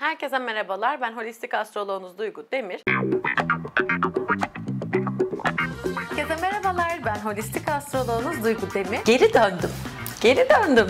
Herkese merhabalar. Ben holistik astroloğunuz Duygu Demir. Herkese merhabalar. Ben holistik astroloğunuz Duygu Demir. Geri döndüm. Geri döndüm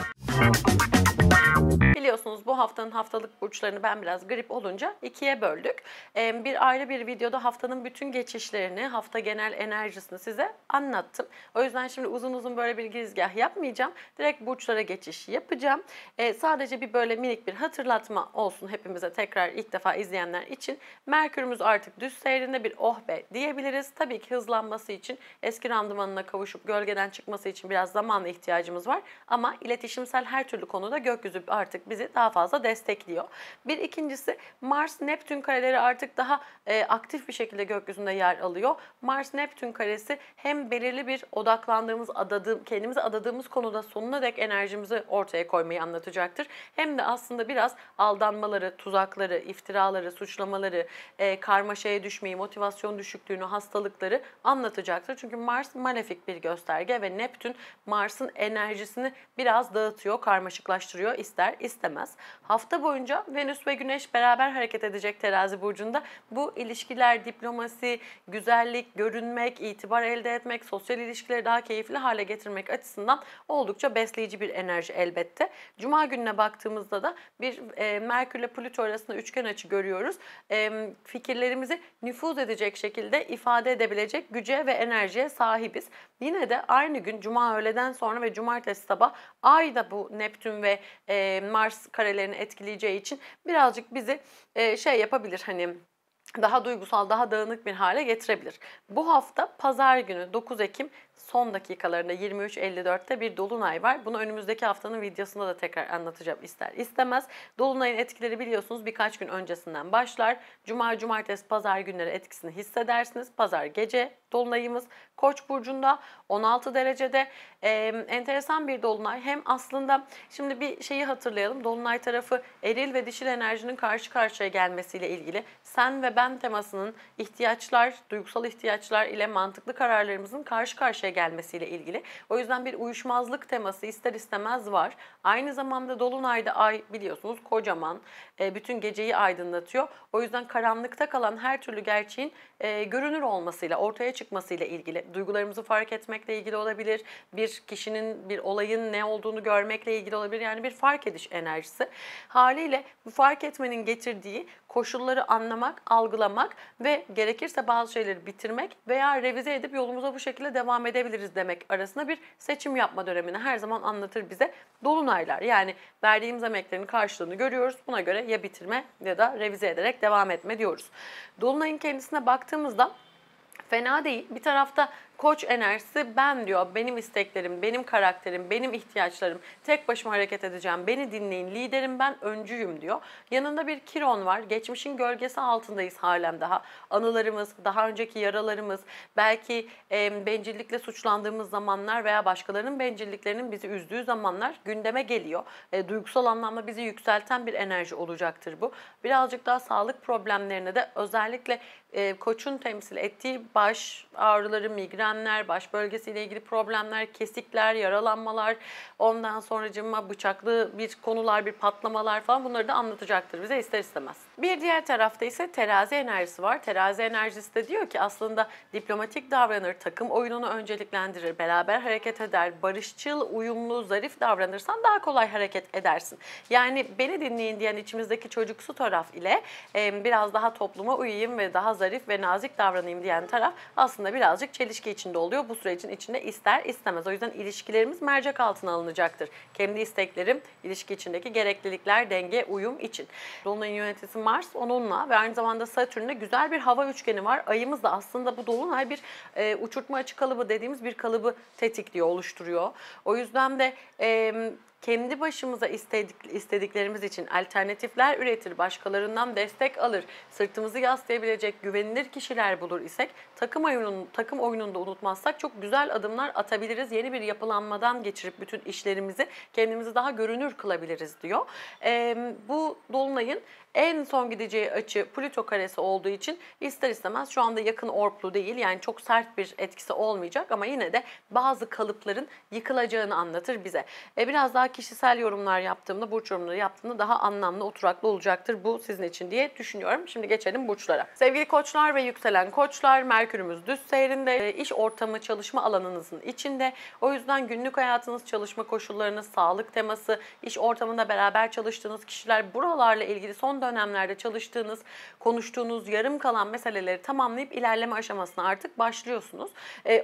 biliyorsunuz bu haftanın haftalık burçlarını ben biraz grip olunca ikiye böldük. Ee, bir ayrı bir videoda haftanın bütün geçişlerini, hafta genel enerjisini size anlattım. O yüzden şimdi uzun uzun böyle bir girizgah yapmayacağım. Direkt burçlara geçiş yapacağım. Ee, sadece bir böyle minik bir hatırlatma olsun hepimize tekrar ilk defa izleyenler için. Merkürümüz artık düz seyrinde bir oh be diyebiliriz. Tabii ki hızlanması için eski randımanına kavuşup gölgeden çıkması için biraz zamana ihtiyacımız var. Ama iletişimsel her türlü konuda gökyüzü artık bizi bizi daha fazla destekliyor. Bir ikincisi Mars-Neptün kareleri artık daha e, aktif bir şekilde gökyüzünde yer alıyor. Mars-Neptün karesi hem belirli bir odaklandığımız, adadı, kendimizi adadığımız konuda sonuna dek enerjimizi ortaya koymayı anlatacaktır. Hem de aslında biraz aldanmaları, tuzakları, iftiraları, suçlamaları, e, karmaşaya düşmeyi, motivasyon düşüklüğünü, hastalıkları anlatacaktır. Çünkü Mars malefik bir gösterge ve Neptün Mars'ın enerjisini biraz dağıtıyor, karmaşıklaştırıyor ister ister istemez. Hafta boyunca Venüs ve Güneş beraber hareket edecek terazi burcunda. Bu ilişkiler, diplomasi, güzellik, görünmek, itibar elde etmek, sosyal ilişkileri daha keyifli hale getirmek açısından oldukça besleyici bir enerji elbette. Cuma gününe baktığımızda da bir e, Merkür ile Plüto arasında üçgen açı görüyoruz. E, fikirlerimizi nüfuz edecek şekilde ifade edebilecek güce ve enerjiye sahibiz. Yine de aynı gün Cuma öğleden sonra ve Cumartesi sabah ayda bu Neptün ve e, Mars ters karelerini etkileyeceği için birazcık bizi e, şey yapabilir hani daha duygusal, daha dağınık bir hale getirebilir. Bu hafta pazar günü 9 Ekim son dakikalarında 23.54'te bir dolunay var. Bunu önümüzdeki haftanın videosunda da tekrar anlatacağım ister istemez. Dolunayın etkileri biliyorsunuz birkaç gün öncesinden başlar. Cuma, cumartesi, pazar günleri etkisini hissedersiniz. Pazar gece dolunayımız Koç burcunda 16 derecede. Ee, enteresan bir dolunay. Hem aslında şimdi bir şeyi hatırlayalım. Dolunay tarafı eril ve dişil enerjinin karşı karşıya gelmesiyle ilgili sen ve ben temasının ihtiyaçlar, duygusal ihtiyaçlar ile mantıklı kararlarımızın karşı karşıya gelmesiyle ilgili. O yüzden bir uyuşmazlık teması ister istemez var. Aynı zamanda dolunayda ay biliyorsunuz kocaman e, bütün geceyi aydınlatıyor. O yüzden karanlıkta kalan her türlü gerçeğin e, görünür olmasıyla, ortaya çıkmasıyla ilgili, duygularımızı fark etmekle ilgili olabilir. Bir kişinin bir olayın ne olduğunu görmekle ilgili olabilir. Yani bir fark ediş enerjisi. Haliyle bu fark etmenin getirdiği koşulları anlamak, algılamak ve gerekirse bazı şeyleri bitirmek veya revize edip yolumuza bu şekilde devam edebiliriz demek arasında bir seçim yapma dönemini her zaman anlatır bize dolunaylar. Yani verdiğimiz emeklerin karşılığını görüyoruz. Buna göre ya bitirme ya da revize ederek devam etme diyoruz. Dolunayın kendisine baktığımızda fena değil. Bir tarafta Koç enerjisi ben diyor benim isteklerim, benim karakterim, benim ihtiyaçlarım. Tek başıma hareket edeceğim. Beni dinleyin. Liderim ben öncüyüm diyor. Yanında bir Kiron var. Geçmişin gölgesi altındayız halen daha. Anılarımız, daha önceki yaralarımız, belki e, bencillikle suçlandığımız zamanlar veya başkalarının bencilliklerinin bizi üzdüğü zamanlar gündeme geliyor. E, duygusal anlamda bizi yükselten bir enerji olacaktır bu. Birazcık daha sağlık problemlerine de özellikle e, koçun temsil ettiği baş ağrıları, migren problemler, baş bölgesiyle ilgili problemler, kesikler, yaralanmalar, ondan sonracığıma bıçaklı bir konular, bir patlamalar falan bunları da anlatacaktır bize ister istemez. Bir diğer tarafta ise terazi enerjisi var. Terazi enerjisi de diyor ki aslında diplomatik davranır, takım oyununu önceliklendirir, beraber hareket eder, barışçıl, uyumlu, zarif davranırsan daha kolay hareket edersin. Yani beni dinleyin diyen içimizdeki çocuksu taraf ile e, biraz daha topluma uyayım ve daha zarif ve nazik davranayım diyen taraf aslında birazcık çelişki içinde oluyor. Bu sürecin içinde ister istemez. O yüzden ilişkilerimiz mercek altına alınacaktır. Kendi isteklerim, ilişki içindeki gereklilikler, denge, uyum için. Dolunay'ın yöneticisi Mars onunla ve aynı zamanda Satürn'le güzel bir hava üçgeni var. Ayımız da aslında bu dolunay bir e, uçurtma açı kalıbı dediğimiz bir kalıbı tetikliyor, oluşturuyor. O yüzden de e, kendi başımıza istedik, istediklerimiz için alternatifler üretir, başkalarından destek alır, sırtımızı yaslayabilecek güvenilir kişiler bulur isek takım oyunun takım oyununda unutmazsak çok güzel adımlar atabiliriz. Yeni bir yapılanmadan geçirip bütün işlerimizi kendimizi daha görünür kılabiliriz diyor. E, bu dolunayın en son gideceği açı Plüto karesi olduğu için ister istemez şu anda yakın orplu değil yani çok sert bir etkisi olmayacak ama yine de bazı kalıpların yıkılacağını anlatır bize. E, biraz daha kişisel yorumlar yaptığımda, burç yorumları yaptığımda daha anlamlı, oturaklı olacaktır bu sizin için diye düşünüyorum. Şimdi geçelim burçlara. Sevgili koçlar ve yükselen koçlar, Merkür'ümüz düz seyrinde, e, iş ortamı, çalışma alanınızın içinde. O yüzden günlük hayatınız, çalışma koşullarınız, sağlık teması, iş ortamında beraber çalıştığınız kişiler, buralarla ilgili son dönemlerde çalıştığınız, konuştuğunuz, yarım kalan meseleleri tamamlayıp ilerleme aşamasına artık başlıyorsunuz.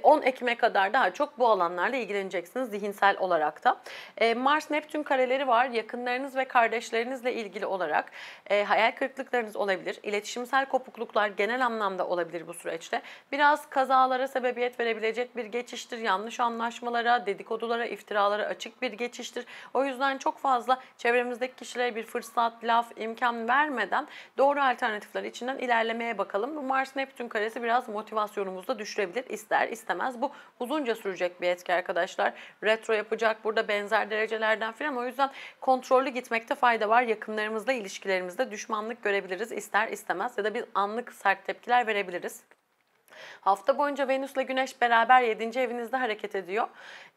10 e, Ekim'e kadar daha çok bu alanlarla ilgileneceksiniz zihinsel olarak da. E, Mart Mars Neptün kareleri var. Yakınlarınız ve kardeşlerinizle ilgili olarak e, hayal kırıklıklarınız olabilir. İletişimsel kopukluklar genel anlamda olabilir bu süreçte. Biraz kazalara sebebiyet verebilecek bir geçiştir. Yanlış anlaşmalara, dedikodulara, iftiralara açık bir geçiştir. O yüzden çok fazla çevremizdeki kişilere bir fırsat, laf, imkan vermeden doğru alternatifler içinden ilerlemeye bakalım. Bu Mars Neptün karesi biraz motivasyonumuzu da düşürebilir. İster istemez bu uzunca sürecek bir etki arkadaşlar. Retro yapacak. Burada benzer dereceler şeylerden filan. O yüzden kontrollü gitmekte fayda var. Yakınlarımızla ilişkilerimizde düşmanlık görebiliriz ister istemez ya da bir anlık sert tepkiler verebiliriz. Hafta boyunca Venüs'le Güneş beraber 7. evinizde hareket ediyor.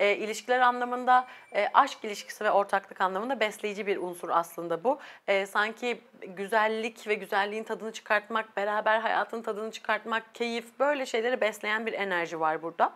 E, ilişkiler anlamında e, aşk ilişkisi ve ortaklık anlamında besleyici bir unsur aslında bu. E, sanki güzellik ve güzelliğin tadını çıkartmak, beraber hayatın tadını çıkartmak, keyif böyle şeyleri besleyen bir enerji var burada.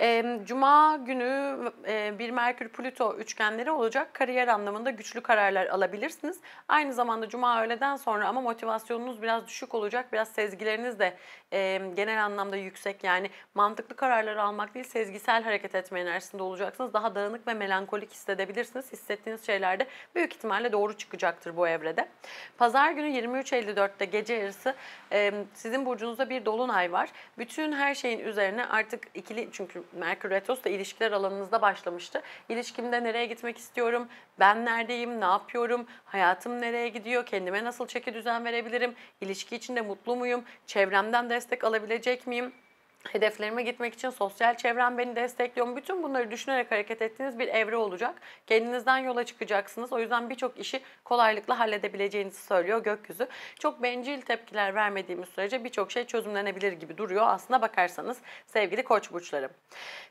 E, Cuma günü e, bir Merkür-Plüto üçgenleri olacak. Kariyer anlamında güçlü kararlar alabilirsiniz. Aynı zamanda Cuma öğleden sonra ama motivasyonunuz biraz düşük olacak. Biraz sezgileriniz de e, genel anlamda oranda yüksek yani mantıklı kararları almak değil sezgisel hareket etme enerjisinde olacaksınız. Daha dağınık ve melankolik hissedebilirsiniz. Hissettiğiniz şeylerde büyük ihtimalle doğru çıkacaktır bu evrede. Pazar günü 23.54'te gece yarısı sizin burcunuzda bir dolunay var. Bütün her şeyin üzerine artık ikili çünkü Merkür Retrosu da ilişkiler alanınızda başlamıştı. İlişkimde nereye gitmek istiyorum? Ben neredeyim? Ne yapıyorum? Hayatım nereye gidiyor? Kendime nasıl çeki düzen verebilirim? İlişki içinde mutlu muyum? Çevremden destek alabilecek mi? etmeyeyim. hedeflerime gitmek için sosyal çevrem beni destekliyor mu? Bütün bunları düşünerek hareket ettiğiniz bir evre olacak. Kendinizden yola çıkacaksınız. O yüzden birçok işi kolaylıkla halledebileceğinizi söylüyor gökyüzü. Çok bencil tepkiler vermediğimiz sürece birçok şey çözümlenebilir gibi duruyor aslına bakarsanız sevgili koç burçlarım.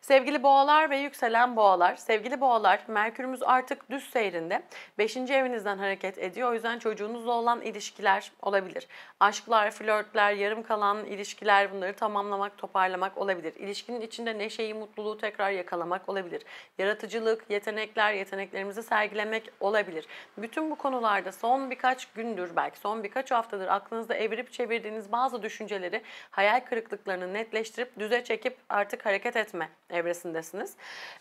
Sevgili boğalar ve yükselen boğalar. Sevgili boğalar Merkürümüz artık düz seyrinde. beşinci evinizden hareket ediyor. O yüzden çocuğunuzla olan ilişkiler olabilir. Aşklar, flörtler, yarım kalan ilişkiler bunları tamamlamak, toparlamak toparlamak olabilir. İlişkinin içinde neşeyi, mutluluğu tekrar yakalamak olabilir. Yaratıcılık, yetenekler, yeteneklerimizi sergilemek olabilir. Bütün bu konularda son birkaç gündür belki son birkaç haftadır aklınızda evirip çevirdiğiniz bazı düşünceleri hayal kırıklıklarını netleştirip düze çekip artık hareket etme evresindesiniz.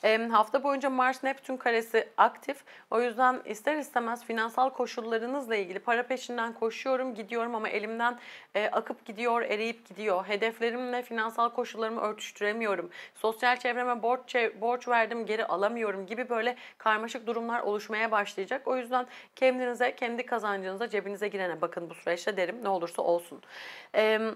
E, hafta boyunca Mars Neptün karesi aktif. O yüzden ister istemez finansal koşullarınızla ilgili para peşinden koşuyorum, gidiyorum ama elimden e, akıp gidiyor, eriyip gidiyor. Hedeflerimle finansal finansal koşullarımı örtüştüremiyorum. Sosyal çevreme borç borç verdim geri alamıyorum gibi böyle karmaşık durumlar oluşmaya başlayacak. O yüzden kendinize, kendi kazancınıza, cebinize girene bakın bu süreçte derim. Ne olursa olsun. Eee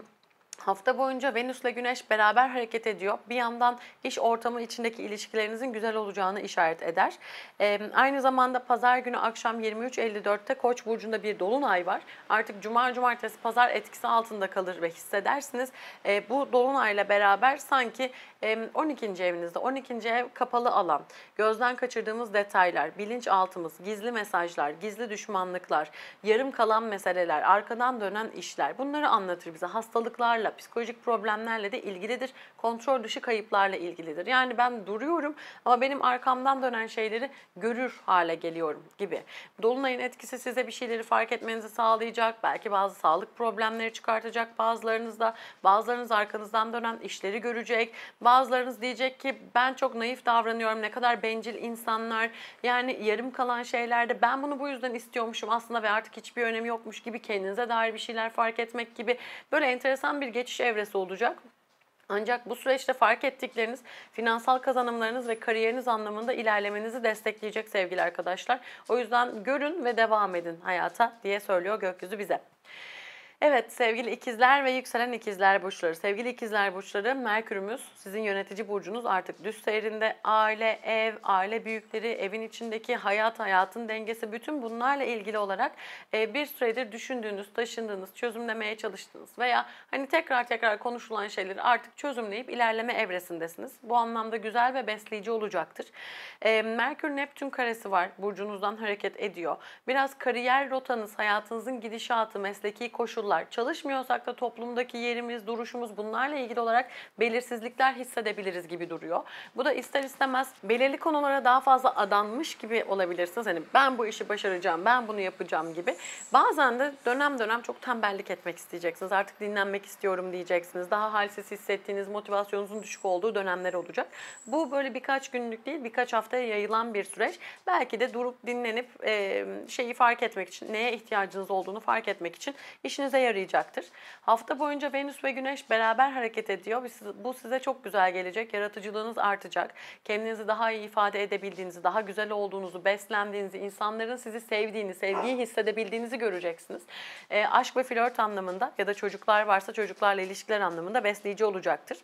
Hafta boyunca Venüs'le Güneş beraber hareket ediyor. Bir yandan iş ortamı içindeki ilişkilerinizin güzel olacağını işaret eder. Ee, aynı zamanda pazar günü akşam 23.54'te Koç burcunda bir dolunay var. Artık cuma cumartesi pazar etkisi altında kalır ve hissedersiniz. Ee, bu dolunayla beraber sanki e, 12. evinizde 12. ev kapalı alan, gözden kaçırdığımız detaylar, bilinçaltımız, gizli mesajlar, gizli düşmanlıklar, yarım kalan meseleler, arkadan dönen işler bunları anlatır bize hastalıklarla psikolojik problemlerle de ilgilidir. Kontrol dışı kayıplarla ilgilidir. Yani ben duruyorum ama benim arkamdan dönen şeyleri görür hale geliyorum gibi. Dolunayın etkisi size bir şeyleri fark etmenizi sağlayacak. Belki bazı sağlık problemleri çıkartacak bazılarınızda. Bazılarınız arkanızdan dönen işleri görecek. Bazılarınız diyecek ki ben çok naif davranıyorum. Ne kadar bencil insanlar. Yani yarım kalan şeylerde ben bunu bu yüzden istiyormuşum aslında ve artık hiçbir önemi yokmuş gibi kendinize dair bir şeyler fark etmek gibi böyle enteresan bir geçiş evresi olacak. Ancak bu süreçte fark ettikleriniz finansal kazanımlarınız ve kariyeriniz anlamında ilerlemenizi destekleyecek sevgili arkadaşlar. O yüzden görün ve devam edin hayata diye söylüyor gökyüzü bize. Evet sevgili ikizler ve yükselen ikizler burçları. Sevgili ikizler burçları Merkür'ümüz sizin yönetici burcunuz artık düz seyrinde. Aile, ev, aile büyükleri, evin içindeki hayat, hayatın dengesi bütün bunlarla ilgili olarak e, bir süredir düşündüğünüz, taşındığınız, çözümlemeye çalıştığınız veya hani tekrar tekrar konuşulan şeyleri artık çözümleyip ilerleme evresindesiniz. Bu anlamda güzel ve besleyici olacaktır. E, Merkür Neptün karesi var burcunuzdan hareket ediyor. Biraz kariyer rotanız, hayatınızın gidişatı, mesleki koşullar çalışıyorlar. Çalışmıyorsak da toplumdaki yerimiz, duruşumuz bunlarla ilgili olarak belirsizlikler hissedebiliriz gibi duruyor. Bu da ister istemez belirli konulara daha fazla adanmış gibi olabilirsiniz. Hani ben bu işi başaracağım, ben bunu yapacağım gibi. Bazen de dönem dönem çok tembellik etmek isteyeceksiniz. Artık dinlenmek istiyorum diyeceksiniz. Daha halsiz hissettiğiniz, motivasyonunuzun düşük olduğu dönemler olacak. Bu böyle birkaç günlük değil, birkaç haftaya yayılan bir süreç. Belki de durup dinlenip şeyi fark etmek için, neye ihtiyacınız olduğunu fark etmek için işinize yarayacaktır. Hafta boyunca Venüs ve Güneş beraber hareket ediyor. Bu size çok güzel gelecek. Yaratıcılığınız artacak. Kendinizi daha iyi ifade edebildiğinizi, daha güzel olduğunuzu, beslendiğinizi, insanların sizi sevdiğini, sevgiyi hissedebildiğinizi göreceksiniz. E, aşk ve flört anlamında ya da çocuklar varsa çocuklarla ilişkiler anlamında besleyici olacaktır.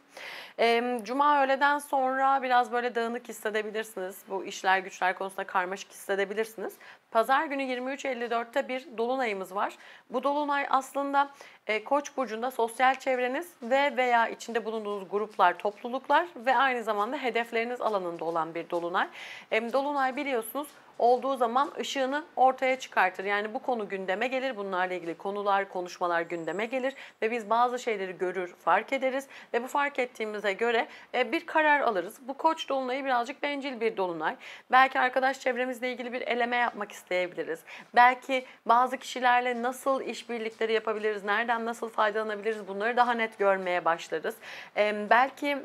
E, Cuma öğleden sonra biraz böyle dağınık hissedebilirsiniz. Bu işler güçler konusunda karmaşık hissedebilirsiniz. Pazar günü 23.54'te bir dolunayımız var. Bu dolunay aslında alanında, e, Koç burcunda sosyal çevreniz ve veya içinde bulunduğunuz gruplar, topluluklar ve aynı zamanda hedefleriniz alanında olan bir dolunay. E, dolunay biliyorsunuz olduğu zaman ışığını ortaya çıkartır. Yani bu konu gündeme gelir, bunlarla ilgili konular, konuşmalar gündeme gelir ve biz bazı şeyleri görür, fark ederiz ve bu fark ettiğimize göre e, bir karar alırız. Bu koç dolunayı birazcık bencil bir dolunay. Belki arkadaş çevremizle ilgili bir eleme yapmak isteyebiliriz. Belki bazı kişilerle nasıl işbirlikleri yapabiliriz, nereden nasıl faydalanabiliriz bunları daha net görmeye başlarız. E, belki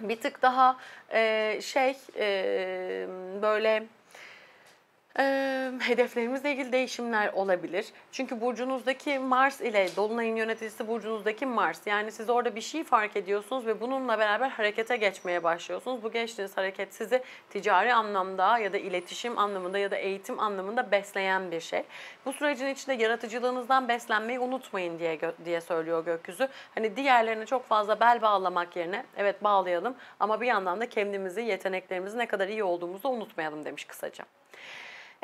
bir tık daha e, şey böyle hedeflerimizle ilgili değişimler olabilir. Çünkü burcunuzdaki Mars ile Dolunay'ın yöneticisi burcunuzdaki Mars. Yani siz orada bir şey fark ediyorsunuz ve bununla beraber harekete geçmeye başlıyorsunuz. Bu geçtiğiniz hareket sizi ticari anlamda ya da iletişim anlamında ya da eğitim anlamında besleyen bir şey. Bu sürecin içinde yaratıcılığınızdan beslenmeyi unutmayın diye diye söylüyor gökyüzü. Hani diğerlerine çok fazla bel bağlamak yerine evet bağlayalım ama bir yandan da kendimizi, yeteneklerimizi ne kadar iyi olduğumuzu unutmayalım demiş kısaca.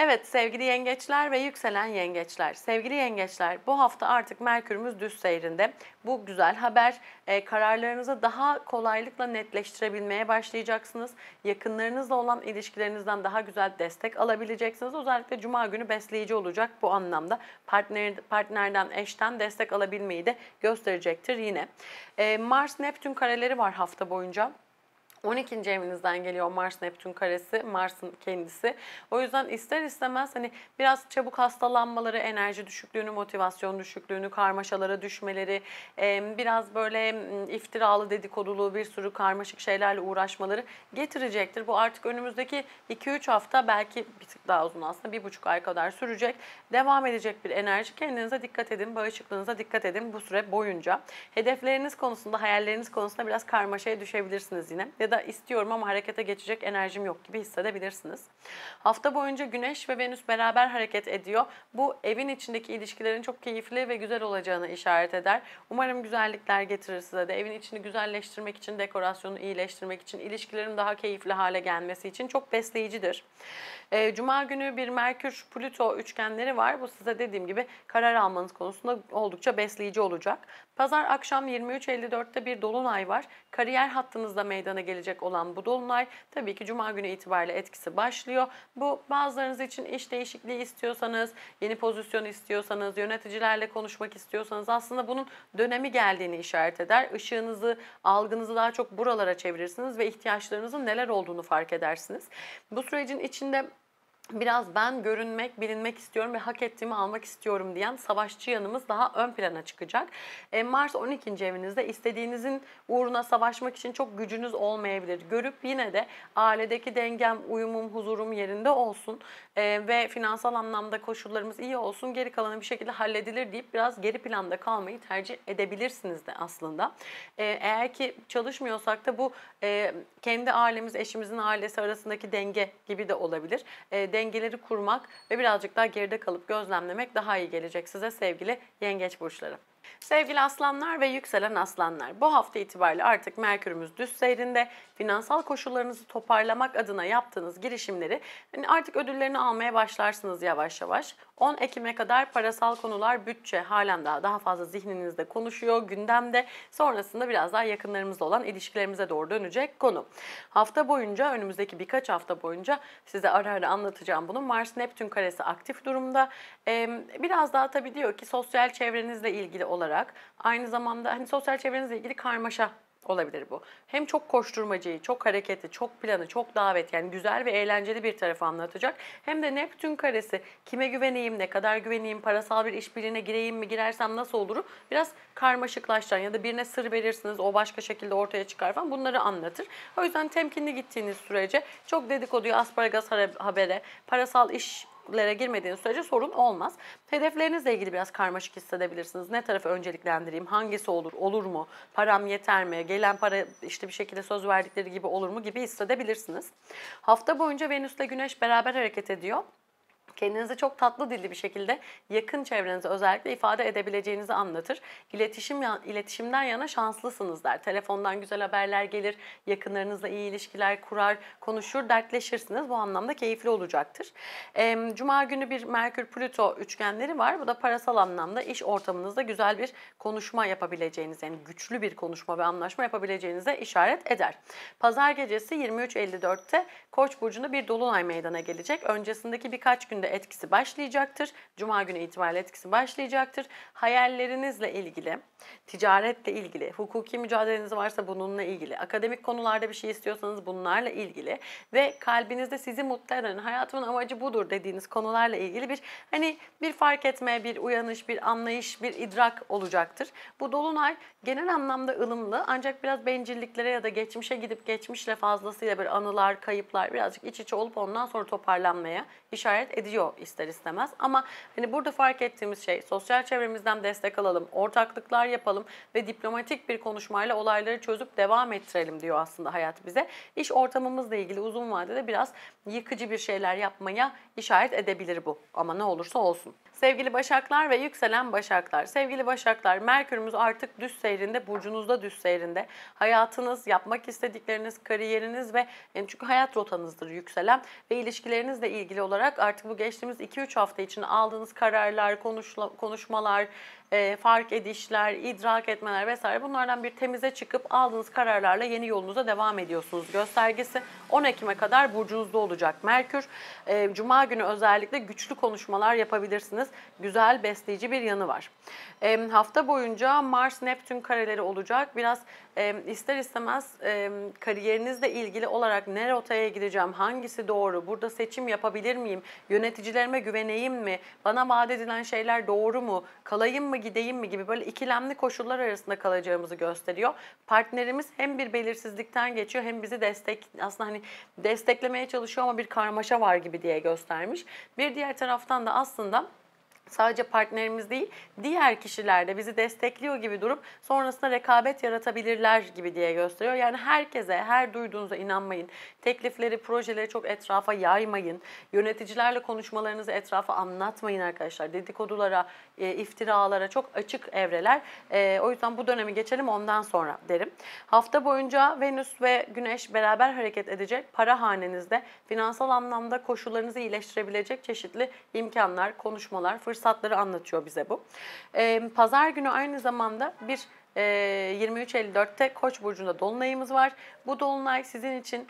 Evet sevgili yengeçler ve yükselen yengeçler. Sevgili yengeçler bu hafta artık Merkür'ümüz düz seyrinde. Bu güzel haber e, kararlarınızı daha kolaylıkla netleştirebilmeye başlayacaksınız. Yakınlarınızla olan ilişkilerinizden daha güzel destek alabileceksiniz. Özellikle cuma günü besleyici olacak bu anlamda. Partner, partnerden, eşten destek alabilmeyi de gösterecektir yine. E, Mars-Neptün kareleri var hafta boyunca. 12. evinizden geliyor Mars Neptün karesi, Mars'ın kendisi. O yüzden ister istemez hani biraz çabuk hastalanmaları, enerji düşüklüğünü, motivasyon düşüklüğünü, karmaşalara düşmeleri, biraz böyle iftiralı dedikodulu bir sürü karmaşık şeylerle uğraşmaları getirecektir. Bu artık önümüzdeki 2-3 hafta belki bir tık daha uzun aslında bir buçuk ay kadar sürecek. Devam edecek bir enerji. Kendinize dikkat edin, bağışıklığınıza dikkat edin bu süre boyunca. Hedefleriniz konusunda, hayalleriniz konusunda biraz karmaşaya düşebilirsiniz yine. Ya da istiyorum ama harekete geçecek enerjim yok gibi hissedebilirsiniz. Hafta boyunca Güneş ve Venüs beraber hareket ediyor. Bu evin içindeki ilişkilerin çok keyifli ve güzel olacağını işaret eder. Umarım güzellikler getirir size de. Evin içini güzelleştirmek için, dekorasyonu iyileştirmek için, ilişkilerin daha keyifli hale gelmesi için çok besleyicidir. Ee, Cuma günü bir Merkür-Plüto üçgenleri var. Bu size dediğim gibi karar almanız konusunda oldukça besleyici olacak. Pazar akşam 23.54'te bir dolunay var. Kariyer hattınızda meydana gelecek olan bu dolunay tabii ki cuma günü itibariyle etkisi başlıyor. Bu bazılarınız için iş değişikliği istiyorsanız, yeni pozisyon istiyorsanız, yöneticilerle konuşmak istiyorsanız aslında bunun dönemi geldiğini işaret eder. Işığınızı, algınızı daha çok buralara çevirirsiniz ve ihtiyaçlarınızın neler olduğunu fark edersiniz. Bu sürecin içinde biraz ben görünmek, bilinmek istiyorum ve hak ettiğimi almak istiyorum diyen savaşçı yanımız daha ön plana çıkacak. E, Mars 12. evinizde istediğinizin uğruna savaşmak için çok gücünüz olmayabilir. Görüp yine de ailedeki dengem, uyumum, huzurum yerinde olsun e, ve finansal anlamda koşullarımız iyi olsun, geri kalanı bir şekilde halledilir deyip biraz geri planda kalmayı tercih edebilirsiniz de aslında. E, eğer ki çalışmıyorsak da bu e, kendi ailemiz, eşimizin ailesi arasındaki denge gibi de olabilir. E, dengeleri kurmak ve birazcık daha geride kalıp gözlemlemek daha iyi gelecek size sevgili yengeç burçları. Sevgili aslanlar ve yükselen aslanlar, bu hafta itibariyle artık Merkür'ümüz düz seyrinde. Finansal koşullarınızı toparlamak adına yaptığınız girişimleri hani artık ödüllerini almaya başlarsınız yavaş yavaş. 10 Ekim'e kadar parasal konular, bütçe halen daha daha fazla zihninizde konuşuyor, gündemde. Sonrasında biraz daha yakınlarımızla olan ilişkilerimize doğru dönecek konu. Hafta boyunca, önümüzdeki birkaç hafta boyunca size ara ara anlatacağım bunu. Mars-Neptün karesi aktif durumda. Ee, biraz daha tabii diyor ki sosyal çevrenizle ilgili olarak, aynı zamanda hani sosyal çevrenizle ilgili karmaşa olabilir bu. Hem çok koşturmacayı, çok hareketi, çok planı, çok davet yani güzel ve eğlenceli bir tarafı anlatacak. Hem de Neptün karesi kime güveneyim, ne kadar güveneyim, parasal bir işbirliğine gireyim mi, girersem nasıl olur? Biraz karmaşıklaştıran ya da birine sır verirsiniz o başka şekilde ortaya çıkar falan bunları anlatır. O yüzden temkinli gittiğiniz sürece çok dedikoduya, asparagas habere, parasal iş hedeflere girmediğiniz sürece sorun olmaz. Hedeflerinizle ilgili biraz karmaşık hissedebilirsiniz. Ne tarafı önceliklendireyim? Hangisi olur? Olur mu? Param yeter mi? Gelen para işte bir şekilde söz verdikleri gibi olur mu gibi hissedebilirsiniz. Hafta boyunca Venüs ile Güneş beraber hareket ediyor kendinizi çok tatlı dilli bir şekilde yakın çevrenize özellikle ifade edebileceğinizi anlatır. İletişim iletişimden yana şanslısınız der. Telefondan güzel haberler gelir, yakınlarınızla iyi ilişkiler kurar, konuşur, dertleşirsiniz. Bu anlamda keyifli olacaktır. E, Cuma günü bir Merkür Plüto üçgenleri var. Bu da parasal anlamda iş ortamınızda güzel bir konuşma yapabileceğiniz yani güçlü bir konuşma ve anlaşma yapabileceğinize işaret eder. Pazar gecesi 23.54'te Koç burcunda bir dolunay meydana gelecek. Öncesindeki birkaç gün içinde etkisi başlayacaktır. Cuma günü itibariyle etkisi başlayacaktır. Hayallerinizle ilgili, ticaretle ilgili, hukuki mücadeleniz varsa bununla ilgili, akademik konularda bir şey istiyorsanız bunlarla ilgili ve kalbinizde sizi mutlu eden, hayatımın amacı budur dediğiniz konularla ilgili bir hani bir fark etme, bir uyanış, bir anlayış, bir idrak olacaktır. Bu dolunay genel anlamda ılımlı ancak biraz bencilliklere ya da geçmişe gidip geçmişle fazlasıyla bir anılar, kayıplar birazcık iç içe olup ondan sonra toparlanmaya işaret edici ediyor ister istemez. Ama hani burada fark ettiğimiz şey sosyal çevremizden destek alalım, ortaklıklar yapalım ve diplomatik bir konuşmayla olayları çözüp devam ettirelim diyor aslında hayat bize. İş ortamımızla ilgili uzun vadede biraz yıkıcı bir şeyler yapmaya işaret edebilir bu. Ama ne olursa olsun. Sevgili Başaklar ve yükselen Başaklar. Sevgili Başaklar, Merkür'ümüz artık düz seyrinde, burcunuzda düz seyrinde. Hayatınız, yapmak istedikleriniz, kariyeriniz ve yani çünkü hayat rotanızdır yükselen ve ilişkilerinizle ilgili olarak artık bu geçtiğimiz 2-3 hafta için aldığınız kararlar, konuşmalar, e, fark edişler, idrak etmeler vesaire bunlardan bir temize çıkıp aldığınız kararlarla yeni yolunuza devam ediyorsunuz göstergesi. 10 Ekim'e kadar burcunuzda olacak Merkür. E, Cuma günü özellikle güçlü konuşmalar yapabilirsiniz. Güzel besleyici bir yanı var. E, hafta boyunca Mars-Neptün kareleri olacak. Biraz e, ister istemez e, kariyerinizle ilgili olarak ne rotaya gideceğim, hangisi doğru, burada seçim yapabilir miyim, yöneticilerime güveneyim mi, bana vaat edilen şeyler doğru mu, kalayım mı gideyim mi gibi böyle ikilemli koşullar arasında kalacağımızı gösteriyor. Partnerimiz hem bir belirsizlikten geçiyor hem bizi destek aslında hani desteklemeye çalışıyor ama bir karmaşa var gibi diye göstermiş. Bir diğer taraftan da aslında sadece partnerimiz değil diğer kişiler de bizi destekliyor gibi durup sonrasında rekabet yaratabilirler gibi diye gösteriyor. Yani herkese, her duyduğunuza inanmayın. Teklifleri, projeleri çok etrafa yaymayın. Yöneticilerle konuşmalarınızı etrafa anlatmayın arkadaşlar. Dedikodulara, e, iftiralara çok açık evreler. E, o yüzden bu dönemi geçelim ondan sonra derim. Hafta boyunca Venüs ve Güneş beraber hareket edecek. Para hanenizde finansal anlamda koşullarınızı iyileştirebilecek çeşitli imkanlar, konuşmalar, fırsatları anlatıyor bize bu. E, pazar günü aynı zamanda bir e, ee, 23.54'te Koç burcunda dolunayımız var. Bu dolunay sizin için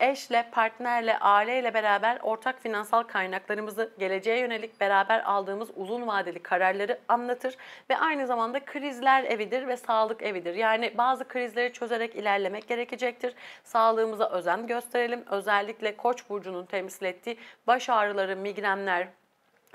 eşle, partnerle, aileyle beraber ortak finansal kaynaklarımızı geleceğe yönelik beraber aldığımız uzun vadeli kararları anlatır ve aynı zamanda krizler evidir ve sağlık evidir. Yani bazı krizleri çözerek ilerlemek gerekecektir. Sağlığımıza özen gösterelim. Özellikle Koç burcunun temsil ettiği baş ağrıları, migrenler,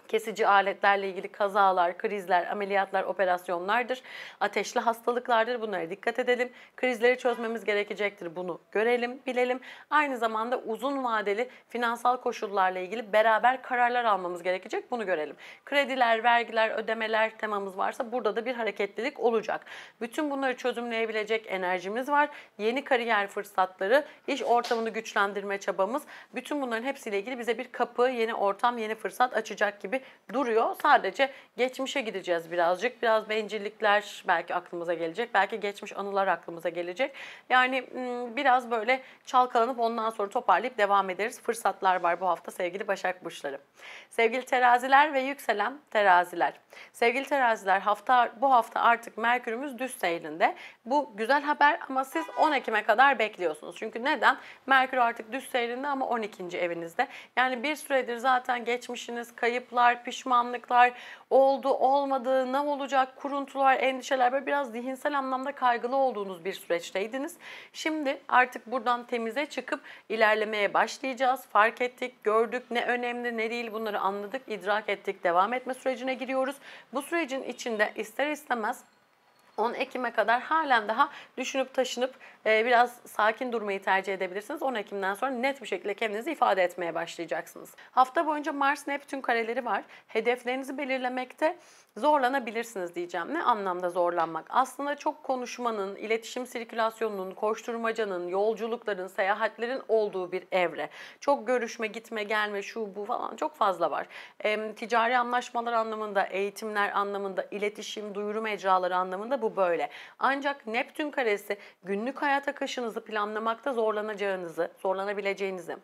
kesici aletlerle ilgili kazalar, krizler, ameliyatlar, operasyonlardır. Ateşli hastalıklardır. Bunlara dikkat edelim. Krizleri çözmemiz gerekecektir. Bunu görelim, bilelim. Aynı zamanda uzun vadeli finansal koşullarla ilgili beraber kararlar almamız gerekecek. Bunu görelim. Krediler, vergiler, ödemeler temamız varsa burada da bir hareketlilik olacak. Bütün bunları çözümleyebilecek enerjimiz var. Yeni kariyer fırsatları, iş ortamını güçlendirme çabamız. Bütün bunların hepsiyle ilgili bize bir kapı, yeni ortam, yeni fırsat açacak gibi duruyor. Sadece geçmişe gideceğiz birazcık. Biraz bencillikler belki aklımıza gelecek. Belki geçmiş anılar aklımıza gelecek. Yani biraz böyle çalkalanıp ondan sonra toparlayıp devam ederiz. Fırsatlar var bu hafta sevgili Başak Burçları. Sevgili teraziler ve yükselen teraziler. Sevgili teraziler hafta bu hafta artık Merkür'ümüz düz seyrinde. Bu güzel haber ama siz 10 Ekim'e kadar bekliyorsunuz. Çünkü neden? Merkür artık düz seyrinde ama 12. evinizde. Yani bir süredir zaten geçmişiniz, kayıp kayıplar, pişmanlıklar oldu, olmadı, ne olacak, kuruntular, endişeler böyle biraz zihinsel anlamda kaygılı olduğunuz bir süreçteydiniz. Şimdi artık buradan temize çıkıp ilerlemeye başlayacağız. Fark ettik, gördük ne önemli ne değil bunları anladık, idrak ettik, devam etme sürecine giriyoruz. Bu sürecin içinde ister istemez 10 Ekim'e kadar halen daha düşünüp taşınıp e, biraz sakin durmayı tercih edebilirsiniz. 10 Ekim'den sonra net bir şekilde kendinizi ifade etmeye başlayacaksınız. Hafta boyunca Mars Neptün kareleri var. Hedeflerinizi belirlemekte zorlanabilirsiniz diyeceğim. Ne anlamda zorlanmak? Aslında çok konuşmanın, iletişim sirkülasyonunun, koşturmacanın, yolculukların, seyahatlerin olduğu bir evre. Çok görüşme, gitme, gelme, şu bu falan çok fazla var. E, ticari anlaşmalar anlamında, eğitimler anlamında, iletişim, duyuru mecraları anlamında bu böyle. Ancak Neptün karesi günlük hayat akışınızı planlamakta zorlanacağınızı, zorlanabileceğinizi,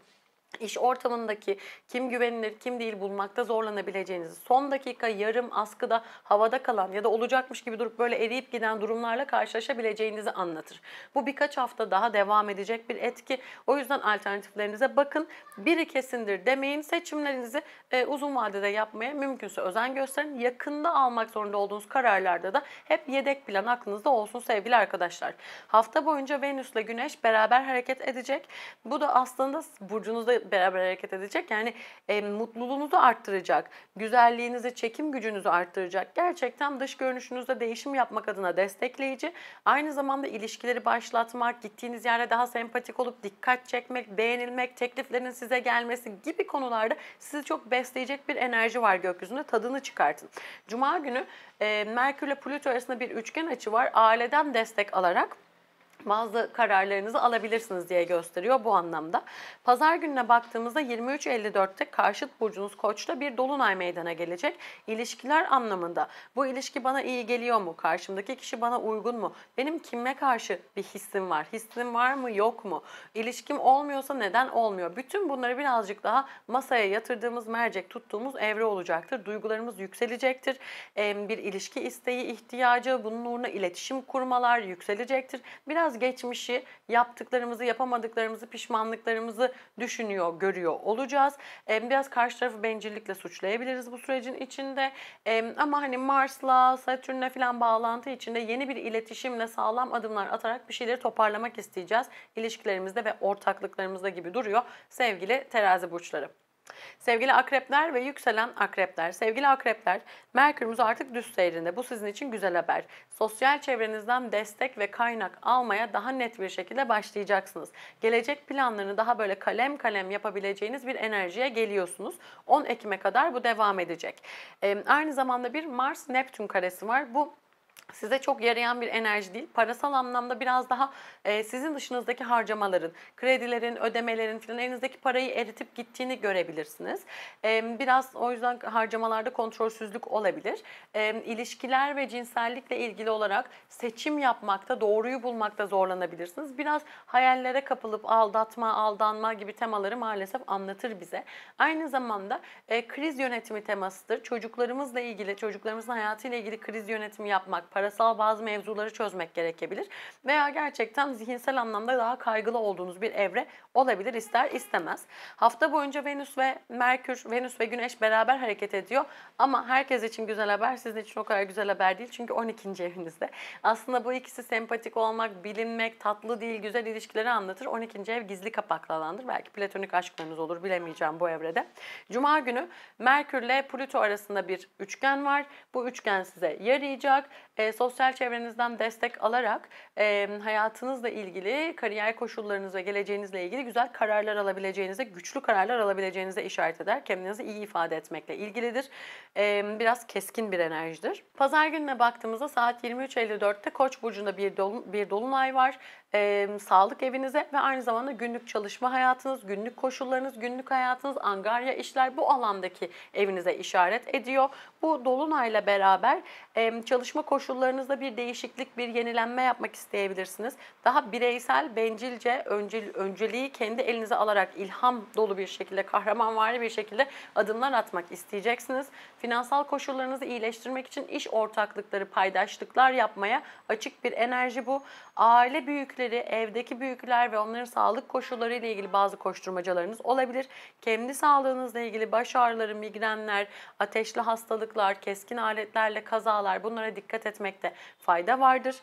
iş ortamındaki kim güvenilir kim değil bulmakta zorlanabileceğinizi, son dakika yarım askıda havada kalan ya da olacakmış gibi durup böyle eriyip giden durumlarla karşılaşabileceğinizi anlatır. Bu birkaç hafta daha devam edecek bir etki. O yüzden alternatiflerinize bakın. Biri kesindir demeyin. Seçimlerinizi e, uzun vadede yapmaya mümkünse özen gösterin. Yakında almak zorunda olduğunuz kararlarda da hep yedek plan aklınızda olsun sevgili arkadaşlar. Hafta boyunca Venüs ile Güneş beraber hareket edecek. Bu da aslında burcunuzda beraber hareket edecek. Yani e, mutluluğunuzu arttıracak, güzelliğinizi, çekim gücünüzü arttıracak. Gerçekten dış görünüşünüzde değişim yapmak adına destekleyici. Aynı zamanda ilişkileri başlatmak, gittiğiniz yerde daha sempatik olup dikkat çekmek, beğenilmek, tekliflerin size gelmesi gibi konularda sizi çok besleyecek bir enerji var gökyüzünde. Tadını çıkartın. Cuma günü e, Merkür ile Plüto arasında bir üçgen açı var. Aileden destek alarak bazı kararlarınızı alabilirsiniz diye gösteriyor bu anlamda. Pazar gününe baktığımızda 23.54'te karşıt burcunuz Koç'ta bir dolunay meydana gelecek. İlişkiler anlamında bu ilişki bana iyi geliyor mu? Karşımdaki kişi bana uygun mu? Benim kime karşı bir hissim var? Hissim var mı yok mu? İlişkim olmuyorsa neden olmuyor? Bütün bunları birazcık daha masaya yatırdığımız mercek tuttuğumuz evre olacaktır. Duygularımız yükselecektir. Bir ilişki isteği, ihtiyacı, bunun uğruna iletişim kurmalar yükselecektir. Biraz biraz geçmişi, yaptıklarımızı, yapamadıklarımızı, pişmanlıklarımızı düşünüyor, görüyor olacağız. biraz karşı tarafı bencillikle suçlayabiliriz bu sürecin içinde. ama hani Mars'la, Satürn'le falan bağlantı içinde yeni bir iletişimle sağlam adımlar atarak bir şeyleri toparlamak isteyeceğiz. ilişkilerimizde ve ortaklıklarımızda gibi duruyor sevgili terazi burçları. Sevgili akrepler ve yükselen akrepler. Sevgili akrepler, Merkür'ümüz artık düz seyrinde. Bu sizin için güzel haber. Sosyal çevrenizden destek ve kaynak almaya daha net bir şekilde başlayacaksınız. Gelecek planlarını daha böyle kalem kalem yapabileceğiniz bir enerjiye geliyorsunuz. 10 Ekim'e kadar bu devam edecek. Ee, aynı zamanda bir Mars-Neptün karesi var. Bu size çok yarayan bir enerji değil. Parasal anlamda biraz daha e, sizin dışınızdaki harcamaların, kredilerin, ödemelerin filan elinizdeki parayı eritip gittiğini görebilirsiniz. E, biraz o yüzden harcamalarda kontrolsüzlük olabilir. E, ilişkiler ve cinsellikle ilgili olarak seçim yapmakta, doğruyu bulmakta zorlanabilirsiniz. Biraz hayallere kapılıp aldatma, aldanma gibi temaları maalesef anlatır bize. Aynı zamanda e, kriz yönetimi temasıdır. Çocuklarımızla ilgili, çocuklarımızın hayatıyla ilgili kriz yönetimi yapmak, parasal bazı mevzuları çözmek gerekebilir. Veya gerçekten zihinsel anlamda daha kaygılı olduğunuz bir evre olabilir ister istemez. Hafta boyunca Venüs ve Merkür, Venüs ve Güneş beraber hareket ediyor. Ama herkes için güzel haber sizin için o kadar güzel haber değil. Çünkü 12. evinizde. Aslında bu ikisi sempatik olmak, bilinmek, tatlı değil, güzel ilişkileri anlatır. 12. ev gizli kapaklı alandır. Belki platonik aşklarınız olur bilemeyeceğim bu evrede. Cuma günü Merkür ile Plüto arasında bir üçgen var. Bu üçgen size yarayacak. E, sosyal çevrenizden destek alarak e, hayatınızla ilgili, kariyer koşullarınız ve geleceğinizle ilgili güzel kararlar alabileceğinize, güçlü kararlar alabileceğinize işaret eder. Kendinizi iyi ifade etmekle ilgilidir. E, biraz keskin bir enerjidir. Pazar gününe baktığımızda saat 23.54'te Koç burcunda bir, dol- bir dolunay var e, sağlık evinize ve aynı zamanda günlük çalışma hayatınız, günlük koşullarınız, günlük hayatınız, angarya işler bu alandaki evinize işaret ediyor. Bu dolunayla beraber e, çalışma koşullarınızda bir değişiklik, bir yenilenme yapmak isteyebilirsiniz. Daha bireysel, bencilce, öncel, önceliği kendi elinize alarak ilham dolu bir şekilde, kahramanvari bir şekilde adımlar atmak isteyeceksiniz. Finansal koşullarınızı iyileştirmek için iş ortaklıkları, paydaşlıklar yapmaya açık bir enerji bu aile büyükleri, evdeki büyükler ve onların sağlık koşulları ile ilgili bazı koşturmacalarınız olabilir. Kendi sağlığınızla ilgili baş ağrıları, migrenler, ateşli hastalıklar, keskin aletlerle kazalar bunlara dikkat etmekte fayda vardır.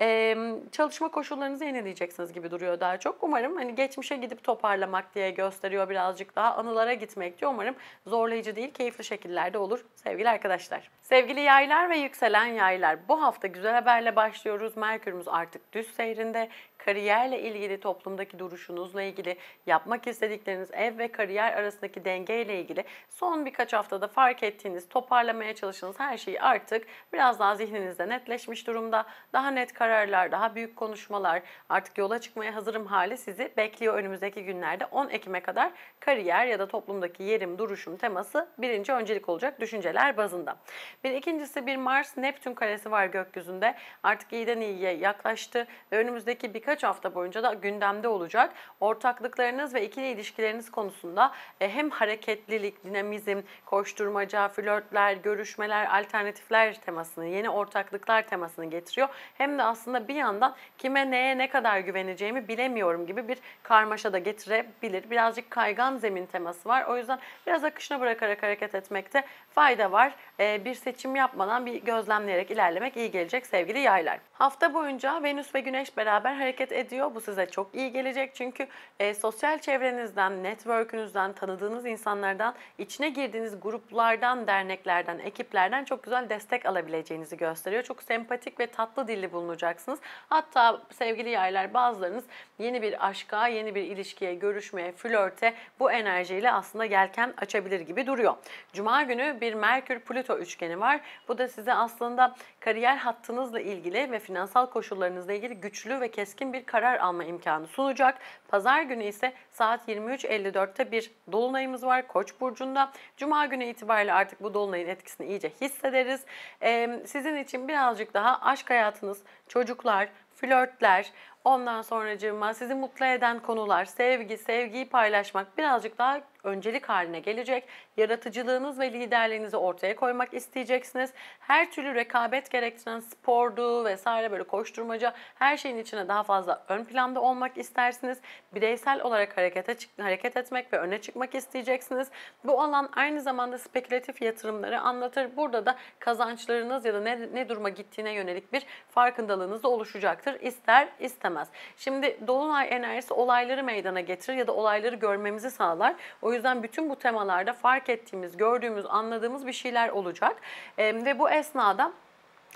Ee, çalışma koşullarınızı yenileyeceksiniz gibi duruyor daha çok. Umarım hani geçmişe gidip toparlamak diye gösteriyor birazcık daha anılara gitmek diye Umarım zorlayıcı değil, keyifli şekillerde olur sevgili arkadaşlar. Sevgili yaylar ve yükselen yaylar bu hafta güzel haberle başlıyoruz. Merkürümüz artık düz yürüyüş seyrinde kariyerle ilgili toplumdaki duruşunuzla ilgili yapmak istedikleriniz ev ve kariyer arasındaki dengeyle ilgili son birkaç haftada fark ettiğiniz, toparlamaya çalıştığınız her şey artık biraz daha zihninizde netleşmiş durumda. Daha net kararlar, daha büyük konuşmalar, artık yola çıkmaya hazırım hali sizi bekliyor önümüzdeki günlerde. 10 Ekim'e kadar kariyer ya da toplumdaki yerim, duruşum teması birinci öncelik olacak düşünceler bazında. Bir ikincisi bir Mars Neptün karesi var gökyüzünde. Artık iyiden iyiye yaklaştı ve önümüzdeki birkaç birkaç hafta boyunca da gündemde olacak. Ortaklıklarınız ve ikili ilişkileriniz konusunda e, hem hareketlilik, dinamizm, koşturmaca, flörtler, görüşmeler, alternatifler temasını, yeni ortaklıklar temasını getiriyor. Hem de aslında bir yandan kime neye ne kadar güveneceğimi bilemiyorum gibi bir karmaşa da getirebilir. Birazcık kaygan zemin teması var. O yüzden biraz akışına bırakarak hareket etmekte fayda var. E, bir seçim yapmadan bir gözlemleyerek ilerlemek iyi gelecek sevgili yaylar. Hafta boyunca Venüs ve Güneş beraber hareket hareket ediyor. Bu size çok iyi gelecek çünkü e, sosyal çevrenizden, network'ünüzden, tanıdığınız insanlardan, içine girdiğiniz gruplardan, derneklerden, ekiplerden çok güzel destek alabileceğinizi gösteriyor. Çok sempatik ve tatlı dilli bulunacaksınız. Hatta sevgili yaylar bazılarınız yeni bir aşka, yeni bir ilişkiye, görüşmeye, flörte bu enerjiyle aslında gelken açabilir gibi duruyor. Cuma günü bir Merkür-Plüto üçgeni var. Bu da size aslında kariyer hattınızla ilgili ve finansal koşullarınızla ilgili güçlü ve keskin bir bir karar alma imkanı sunacak. Pazar günü ise saat 23.54'te bir dolunayımız var Koç burcunda. Cuma günü itibariyle artık bu dolunayın etkisini iyice hissederiz. Ee, sizin için birazcık daha aşk hayatınız, çocuklar, flörtler, Ondan sonra sonracığıma sizi mutlu eden konular, sevgi, sevgiyi paylaşmak birazcık daha öncelik haline gelecek. Yaratıcılığınız ve liderliğinizi ortaya koymak isteyeceksiniz. Her türlü rekabet gerektiren spordu vesaire böyle koşturmaca her şeyin içine daha fazla ön planda olmak istersiniz. Bireysel olarak harekete hareket etmek ve öne çıkmak isteyeceksiniz. Bu alan aynı zamanda spekülatif yatırımları anlatır. Burada da kazançlarınız ya da ne, ne duruma gittiğine yönelik bir farkındalığınız da oluşacaktır. İster istemez istemez. Şimdi dolunay enerjisi olayları meydana getirir ya da olayları görmemizi sağlar. O yüzden bütün bu temalarda fark ettiğimiz, gördüğümüz, anladığımız bir şeyler olacak. E, ve bu esnada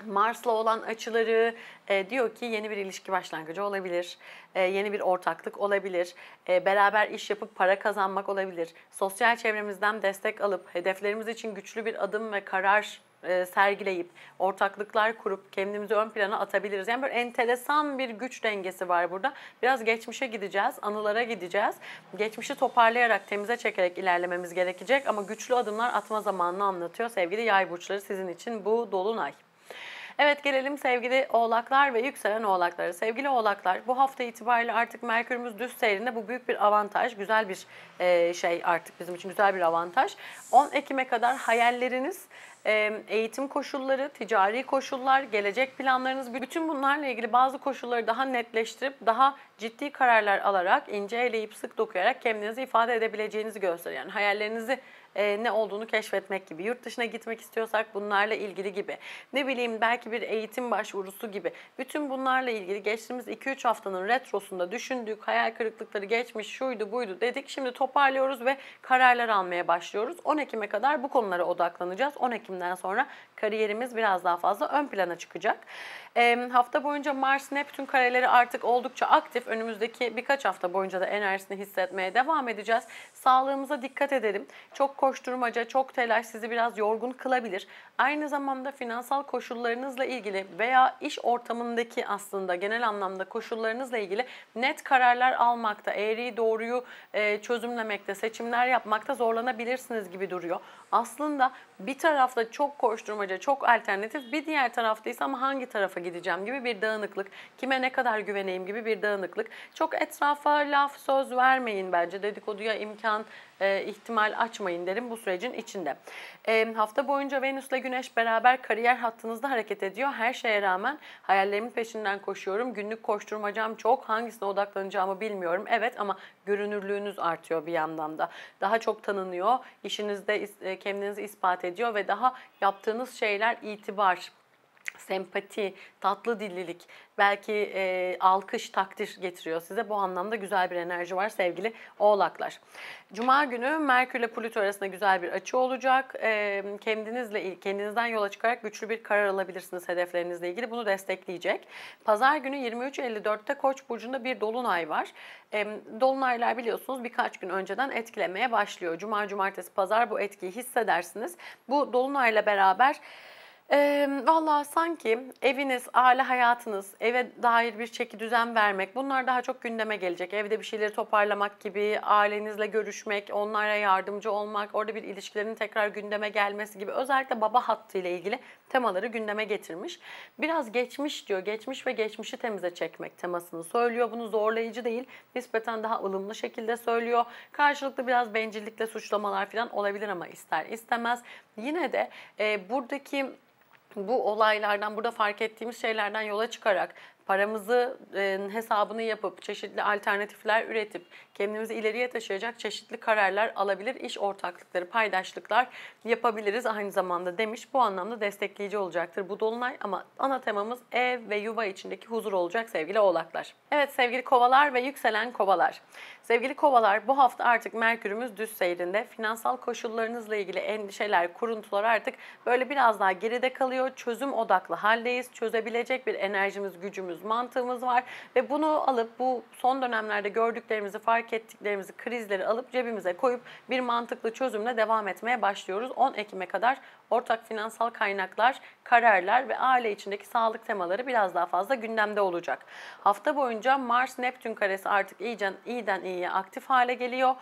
Mars'la olan açıları e, diyor ki yeni bir ilişki başlangıcı olabilir, e, yeni bir ortaklık olabilir, e, beraber iş yapıp para kazanmak olabilir, sosyal çevremizden destek alıp hedeflerimiz için güçlü bir adım ve karar e, sergileyip, ortaklıklar kurup kendimizi ön plana atabiliriz. Yani böyle enteresan bir güç dengesi var burada. Biraz geçmişe gideceğiz, anılara gideceğiz. Geçmişi toparlayarak, temize çekerek ilerlememiz gerekecek ama güçlü adımlar atma zamanını anlatıyor sevgili yay burçları sizin için bu dolunay. Evet gelelim sevgili oğlaklar ve yükselen oğlaklara. Sevgili oğlaklar bu hafta itibariyle artık Merkür'ümüz düz seyrinde bu büyük bir avantaj. Güzel bir e, şey artık bizim için güzel bir avantaj. 10 Ekim'e kadar hayalleriniz eğitim koşulları, ticari koşullar, gelecek planlarınız, bütün bunlarla ilgili bazı koşulları daha netleştirip daha ciddi kararlar alarak, ince eleyip sık dokuyarak kendinizi ifade edebileceğinizi gösteriyor. Yani hayallerinizi e, ne olduğunu keşfetmek gibi. Yurt dışına gitmek istiyorsak bunlarla ilgili gibi. Ne bileyim belki bir eğitim başvurusu gibi. Bütün bunlarla ilgili geçtiğimiz 2-3 haftanın retrosunda düşündük, hayal kırıklıkları geçmiş, şuydu buydu dedik. Şimdi toparlıyoruz ve kararlar almaya başlıyoruz. 10 Ekim'e kadar bu konulara odaklanacağız. 10 Ekim'den sonra kariyerimiz biraz daha fazla ön plana çıkacak. E, hafta boyunca Mars-Neptün kareleri artık oldukça aktif. Önümüzdeki birkaç hafta boyunca da enerjisini hissetmeye devam edeceğiz. Sağlığımıza dikkat edelim. Çok koşturmaca, çok telaş sizi biraz yorgun kılabilir aynı zamanda finansal koşullarınızla ilgili veya iş ortamındaki aslında genel anlamda koşullarınızla ilgili net kararlar almakta, eğriyi doğruyu e, çözümlemekte, seçimler yapmakta zorlanabilirsiniz gibi duruyor. Aslında bir tarafta çok koşturmaca, çok alternatif, bir diğer taraftaysa ama hangi tarafa gideceğim gibi bir dağınıklık, kime ne kadar güveneyim gibi bir dağınıklık. Çok etrafa laf, söz vermeyin bence. Dedikoduya imkan, e, ihtimal açmayın derim bu sürecin içinde. E, hafta boyunca Venüs'le güneş beraber kariyer hattınızda hareket ediyor. Her şeye rağmen hayallerimin peşinden koşuyorum. Günlük koşturmacam çok. Hangisine odaklanacağımı bilmiyorum. Evet ama görünürlüğünüz artıyor bir yandan da. Daha çok tanınıyor. İşinizde e, kendinizi ispat ediyor ve daha yaptığınız şeyler itibar sempati, tatlı dillilik, belki e, alkış, takdir getiriyor size. Bu anlamda güzel bir enerji var sevgili oğlaklar. Cuma günü Merkür ile Plüto arasında güzel bir açı olacak. E, kendinizle Kendinizden yola çıkarak güçlü bir karar alabilirsiniz hedeflerinizle ilgili. Bunu destekleyecek. Pazar günü 23.54'te Koç burcunda bir dolunay var. E, dolunaylar biliyorsunuz birkaç gün önceden etkilemeye başlıyor. Cuma, cumartesi, pazar bu etkiyi hissedersiniz. Bu dolunayla beraber ee, Valla sanki eviniz, aile hayatınız, eve dair bir çeki düzen vermek bunlar daha çok gündeme gelecek. Evde bir şeyleri toparlamak gibi, ailenizle görüşmek, onlara yardımcı olmak, orada bir ilişkilerin tekrar gündeme gelmesi gibi özellikle baba hattı ile ilgili temaları gündeme getirmiş. Biraz geçmiş diyor, geçmiş ve geçmişi temize çekmek temasını söylüyor. Bunu zorlayıcı değil, nispeten daha ılımlı şekilde söylüyor. Karşılıklı biraz bencillikle suçlamalar falan olabilir ama ister istemez. Yine de e, buradaki bu olaylardan, burada fark ettiğimiz şeylerden yola çıkarak paramızın e, hesabını yapıp çeşitli alternatifler üretip kendimizi ileriye taşıyacak çeşitli kararlar alabilir, iş ortaklıkları, paydaşlıklar yapabiliriz aynı zamanda demiş. Bu anlamda destekleyici olacaktır bu dolunay ama ana temamız ev ve yuva içindeki huzur olacak sevgili oğlaklar. Evet sevgili kovalar ve yükselen kovalar. Sevgili kovalar bu hafta artık Merkür'ümüz düz seyrinde. Finansal koşullarınızla ilgili endişeler, kuruntular artık böyle biraz daha geride kalıyor. Çözüm odaklı haldeyiz. Çözebilecek bir enerjimiz, gücümüz yapıyoruz, mantığımız var ve bunu alıp bu son dönemlerde gördüklerimizi, fark ettiklerimizi, krizleri alıp cebimize koyup bir mantıklı çözümle devam etmeye başlıyoruz. 10 Ekim'e kadar ortak finansal kaynaklar, kararlar ve aile içindeki sağlık temaları biraz daha fazla gündemde olacak. Hafta boyunca Mars-Neptün karesi artık iyice, iyiden iyiye aktif hale geliyor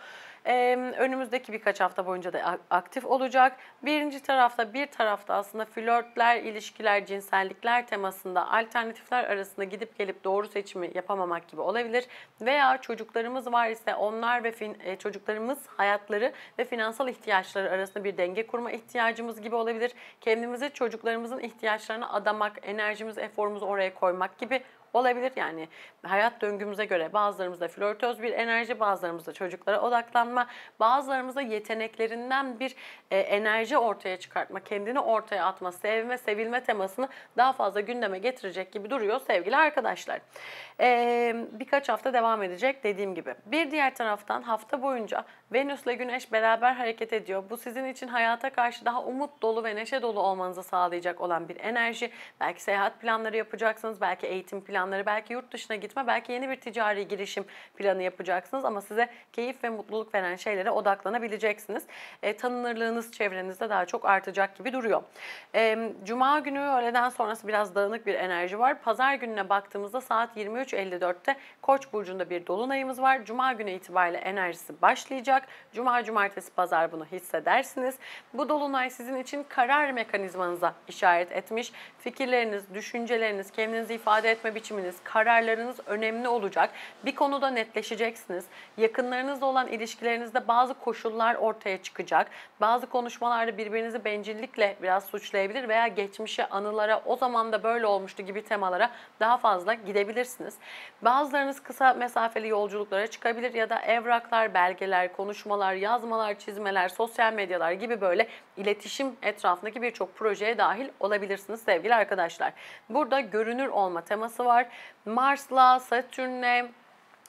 önümüzdeki birkaç hafta boyunca da aktif olacak. Birinci tarafta bir tarafta aslında flörtler, ilişkiler, cinsellikler temasında alternatifler arasında gidip gelip doğru seçimi yapamamak gibi olabilir. Veya çocuklarımız var ise onlar ve fin, e, çocuklarımız hayatları ve finansal ihtiyaçları arasında bir denge kurma ihtiyacımız gibi olabilir. Kendimizi çocuklarımızın ihtiyaçlarına adamak, enerjimiz, eforumuzu oraya koymak gibi olabilir yani hayat döngümüze göre bazılarımızda flörtöz bir enerji, bazılarımızda çocuklara odaklanma, bazılarımızda yeteneklerinden bir e, enerji ortaya çıkartma, kendini ortaya atma, sevme, sevilme temasını daha fazla gündeme getirecek gibi duruyor sevgili arkadaşlar. E, birkaç hafta devam edecek dediğim gibi. Bir diğer taraftan hafta boyunca Venüs ile Güneş beraber hareket ediyor. Bu sizin için hayata karşı daha umut dolu ve neşe dolu olmanızı sağlayacak olan bir enerji. Belki seyahat planları yapacaksınız, belki eğitim planları planları, belki yurt dışına gitme, belki yeni bir ticari girişim planı yapacaksınız ama size keyif ve mutluluk veren şeylere odaklanabileceksiniz. E, tanınırlığınız çevrenizde daha çok artacak gibi duruyor. E, Cuma günü öğleden sonrası biraz dağınık bir enerji var. Pazar gününe baktığımızda saat 23.54'te Koç burcunda bir dolunayımız var. Cuma günü itibariyle enerjisi başlayacak. Cuma, cumartesi, pazar bunu hissedersiniz. Bu dolunay sizin için karar mekanizmanıza işaret etmiş. Fikirleriniz, düşünceleriniz, kendinizi ifade etme biçimleriniz seçiminiz, kararlarınız önemli olacak. Bir konuda netleşeceksiniz. Yakınlarınızla olan ilişkilerinizde bazı koşullar ortaya çıkacak. Bazı konuşmalarda birbirinizi bencillikle biraz suçlayabilir veya geçmişe, anılara, o zaman da böyle olmuştu gibi temalara daha fazla gidebilirsiniz. Bazılarınız kısa mesafeli yolculuklara çıkabilir ya da evraklar, belgeler, konuşmalar, yazmalar, çizmeler, sosyal medyalar gibi böyle iletişim etrafındaki birçok projeye dahil olabilirsiniz sevgili arkadaşlar. Burada görünür olma teması var var. Mars'la, Satürn'le,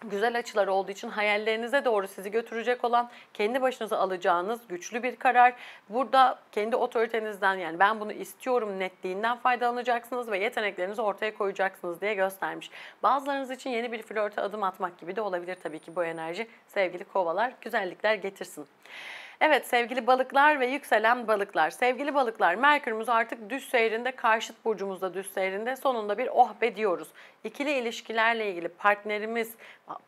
güzel açılar olduğu için hayallerinize doğru sizi götürecek olan kendi başınıza alacağınız güçlü bir karar. Burada kendi otoritenizden yani ben bunu istiyorum netliğinden faydalanacaksınız ve yeteneklerinizi ortaya koyacaksınız diye göstermiş. Bazılarınız için yeni bir flörte adım atmak gibi de olabilir tabii ki bu enerji sevgili kovalar güzellikler getirsin. Evet sevgili balıklar ve yükselen balıklar. Sevgili balıklar Merkür'ümüz artık düz seyrinde karşıt burcumuzda düz seyrinde sonunda bir oh be diyoruz. İkili ilişkilerle ilgili partnerimiz,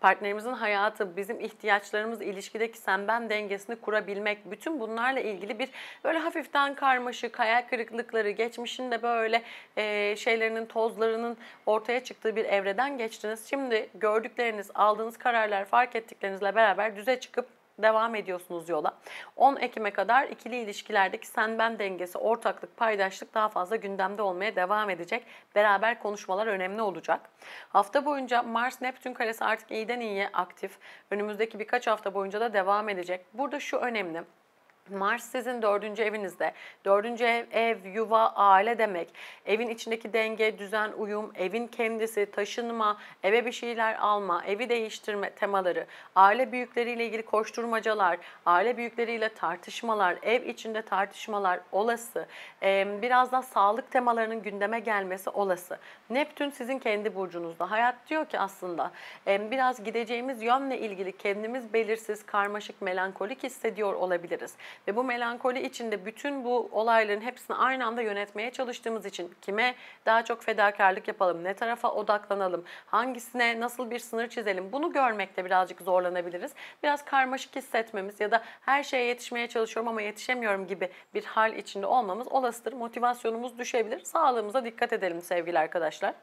partnerimizin hayatı, bizim ihtiyaçlarımız, ilişkideki sen ben dengesini kurabilmek bütün bunlarla ilgili bir böyle hafiften karmaşık, hayal kırıklıkları, geçmişinde böyle e, şeylerinin tozlarının ortaya çıktığı bir evreden geçtiniz. Şimdi gördükleriniz, aldığınız kararlar, fark ettiklerinizle beraber düze çıkıp devam ediyorsunuz yola. 10 Ekim'e kadar ikili ilişkilerdeki sen-ben dengesi, ortaklık, paydaşlık daha fazla gündemde olmaya devam edecek. Beraber konuşmalar önemli olacak. Hafta boyunca Mars-Neptün karesi artık iyiden iyiye aktif. Önümüzdeki birkaç hafta boyunca da devam edecek. Burada şu önemli. Mars sizin dördüncü evinizde. Dördüncü ev, ev, yuva, aile demek. Evin içindeki denge, düzen, uyum, evin kendisi, taşınma, eve bir şeyler alma, evi değiştirme temaları, aile büyükleriyle ilgili koşturmacalar, aile büyükleriyle tartışmalar, ev içinde tartışmalar olası. biraz da sağlık temalarının gündeme gelmesi olası. Neptün sizin kendi burcunuzda. Hayat diyor ki aslında biraz gideceğimiz yönle ilgili kendimiz belirsiz, karmaşık, melankolik hissediyor olabiliriz. Ve bu melankoli içinde bütün bu olayların hepsini aynı anda yönetmeye çalıştığımız için kime daha çok fedakarlık yapalım, ne tarafa odaklanalım, hangisine nasıl bir sınır çizelim bunu görmekte birazcık zorlanabiliriz. Biraz karmaşık hissetmemiz ya da her şeye yetişmeye çalışıyorum ama yetişemiyorum gibi bir hal içinde olmamız olasıdır. Motivasyonumuz düşebilir. Sağlığımıza dikkat edelim sevgili arkadaşlar.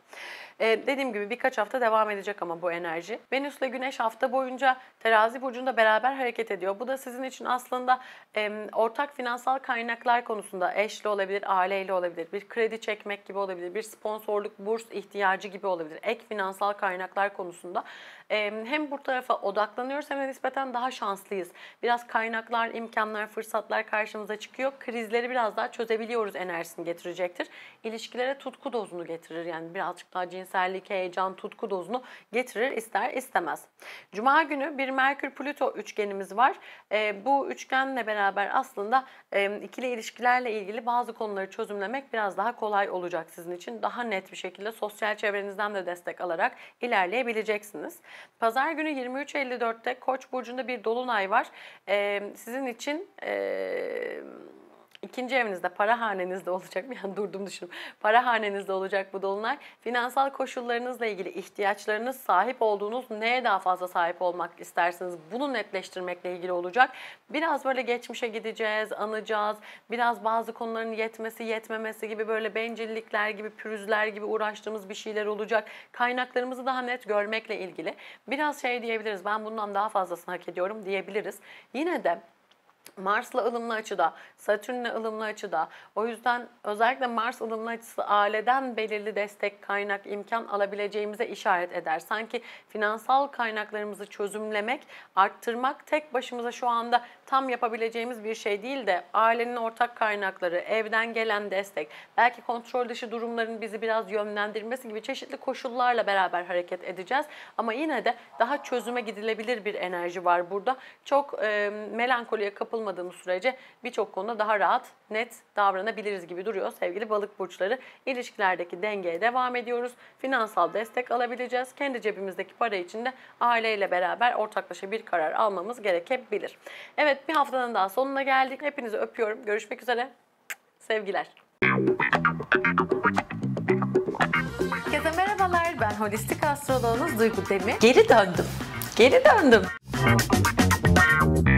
Ee, dediğim gibi birkaç hafta devam edecek ama bu enerji. Venüs ile Güneş hafta boyunca terazi burcunda beraber hareket ediyor. Bu da sizin için aslında ortak finansal kaynaklar konusunda eşli olabilir, aileyle olabilir, bir kredi çekmek gibi olabilir, bir sponsorluk, burs ihtiyacı gibi olabilir. Ek finansal kaynaklar konusunda hem bu tarafa odaklanıyoruz hem de nispeten daha şanslıyız. Biraz kaynaklar, imkanlar, fırsatlar karşımıza çıkıyor. Krizleri biraz daha çözebiliyoruz enerjisini getirecektir. İlişkilere tutku dozunu getirir. Yani birazcık daha cinsellik, heyecan, tutku dozunu getirir ister istemez. Cuma günü bir Merkür-Plüto üçgenimiz var. E, bu üçgenle beraber beraber aslında e, ikili ilişkilerle ilgili bazı konuları çözümlemek biraz daha kolay olacak sizin için. Daha net bir şekilde sosyal çevrenizden de destek alarak ilerleyebileceksiniz. Pazar günü 23.54'te Koç burcunda bir dolunay var. E, sizin için e, İkinci evinizde, para hanenizde olacak. mı? Yani durdum düşündüm. Para hanenizde olacak bu dolunay. Finansal koşullarınızla ilgili ihtiyaçlarınız, sahip olduğunuz neye daha fazla sahip olmak istersiniz? Bunu netleştirmekle ilgili olacak. Biraz böyle geçmişe gideceğiz, anacağız. Biraz bazı konuların yetmesi, yetmemesi gibi böyle bencillikler gibi, pürüzler gibi uğraştığımız bir şeyler olacak. Kaynaklarımızı daha net görmekle ilgili. Biraz şey diyebiliriz. Ben bundan daha fazlasını hak ediyorum diyebiliriz. Yine de Mars'la ılımlı açıda, Satürn'le ılımlı açıda. O yüzden özellikle Mars ılımlı açısı aileden belirli destek, kaynak, imkan alabileceğimize işaret eder. Sanki finansal kaynaklarımızı çözümlemek, arttırmak tek başımıza şu anda tam yapabileceğimiz bir şey değil de ailenin ortak kaynakları, evden gelen destek, belki kontrol dışı durumların bizi biraz yönlendirmesi gibi çeşitli koşullarla beraber hareket edeceğiz. Ama yine de daha çözüme gidilebilir bir enerji var burada. Çok e, melankoliye kapılmak olmadığımız sürece birçok konuda daha rahat, net davranabiliriz gibi duruyor sevgili balık burçları. İlişkilerdeki dengeye devam ediyoruz. Finansal destek alabileceğiz. Kendi cebimizdeki para için de aileyle beraber ortaklaşa bir karar almamız gerekebilir. Evet bir haftanın daha sonuna geldik. Hepinizi öpüyorum. Görüşmek üzere. Sevgiler. Herkese merhabalar. Ben holistik astroloğunuz Duygu Demir. Geri döndüm. Geri döndüm.